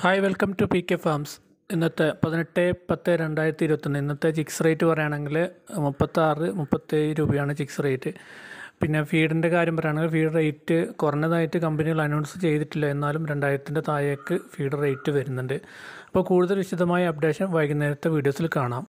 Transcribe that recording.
hi welcome to P K farms ഇന്നത്തെ പതിനെട്ട് പത്ത് രണ്ടായിരത്തി ഇരുപത്തൊന്ന് ഇന്നത്തെ ചിക്സ് റേറ്റ് പറയുകയാണെങ്കിൽ മുപ്പത്താറ് മുപ്പത്തേഴ് രൂപയാണ് ചിക്സ് റേറ്റ് പിന്നെ ഫീഡിൻ്റെ കാര്യം പറയുകയാണെങ്കിൽ ഫീഡ് റേറ്റ് കുറഞ്ഞതായിട്ട് കമ്പനികൾ അനൗൺസ് ചെയ്തിട്ടില്ല എന്നാലും രണ്ടായിരത്തിൻ്റെ താഴേക്ക് ഫീഡ് റേറ്റ് വരുന്നുണ്ട് അപ്പോൾ കൂടുതൽ വിശദമായ അപ്ഡേഷൻ വൈകുന്നേരത്തെ വീഡിയോസിൽ കാണാം